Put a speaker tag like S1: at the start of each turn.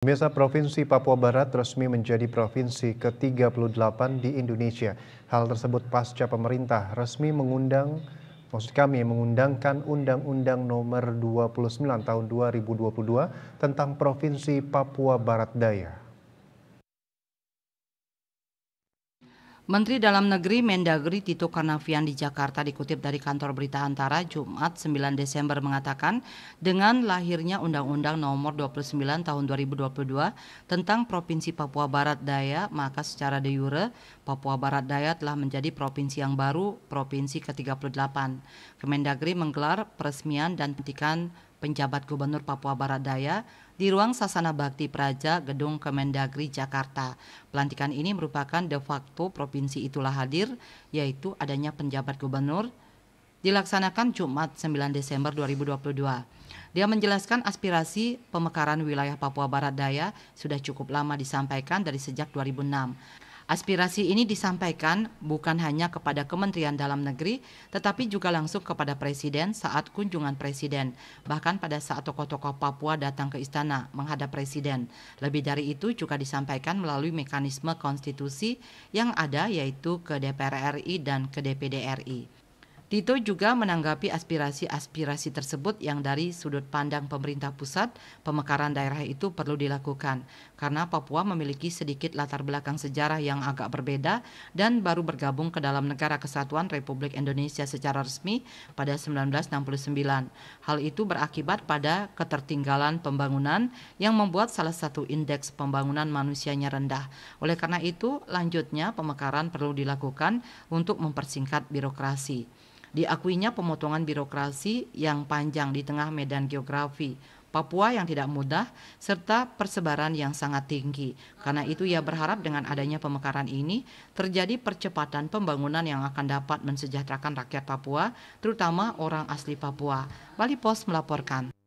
S1: Pemirsa Provinsi Papua Barat resmi menjadi provinsi ke-38 di Indonesia. Hal tersebut pasca pemerintah resmi mengundang maksud kami mengundangkan Undang-Undang Nomor 29 Tahun 2022 tentang Provinsi Papua Barat Daya.
S2: Menteri Dalam Negeri Mendagri Tito Karnavian di Jakarta dikutip dari kantor berita Antara Jumat 9 Desember mengatakan dengan lahirnya Undang-Undang Nomor 29 Tahun 2022 tentang Provinsi Papua Barat Daya maka secara de jure Papua Barat Daya telah menjadi provinsi yang baru Provinsi ke-38. Kemendagri menggelar peresmian dan petikan penjabat Gubernur Papua Barat Daya di ruang Sasana Bakti Praja, Gedung Kemendagri Jakarta. Pelantikan ini merupakan de facto provinsi itulah hadir, yaitu adanya penjabat gubernur, dilaksanakan Jumat 9 Desember 2022. Dia menjelaskan aspirasi pemekaran wilayah Papua Barat Daya sudah cukup lama disampaikan dari sejak 2006. Aspirasi ini disampaikan bukan hanya kepada Kementerian Dalam Negeri, tetapi juga langsung kepada Presiden saat kunjungan Presiden, bahkan pada saat tokoh-tokoh Papua datang ke istana menghadap Presiden. Lebih dari itu juga disampaikan melalui mekanisme konstitusi yang ada yaitu ke DPR RI dan ke DPD RI. Tito juga menanggapi aspirasi-aspirasi tersebut yang dari sudut pandang pemerintah pusat, pemekaran daerah itu perlu dilakukan karena Papua memiliki sedikit latar belakang sejarah yang agak berbeda dan baru bergabung ke dalam negara kesatuan Republik Indonesia secara resmi pada 1969. Hal itu berakibat pada ketertinggalan pembangunan yang membuat salah satu indeks pembangunan manusianya rendah. Oleh karena itu, lanjutnya pemekaran perlu dilakukan untuk mempersingkat birokrasi. Diakuinya pemotongan birokrasi yang panjang di tengah medan geografi Papua yang tidak mudah, serta persebaran yang sangat tinggi. Karena itu ia berharap dengan adanya pemekaran ini terjadi percepatan pembangunan yang akan dapat mensejahterakan rakyat Papua, terutama orang asli Papua. Bali Pos melaporkan.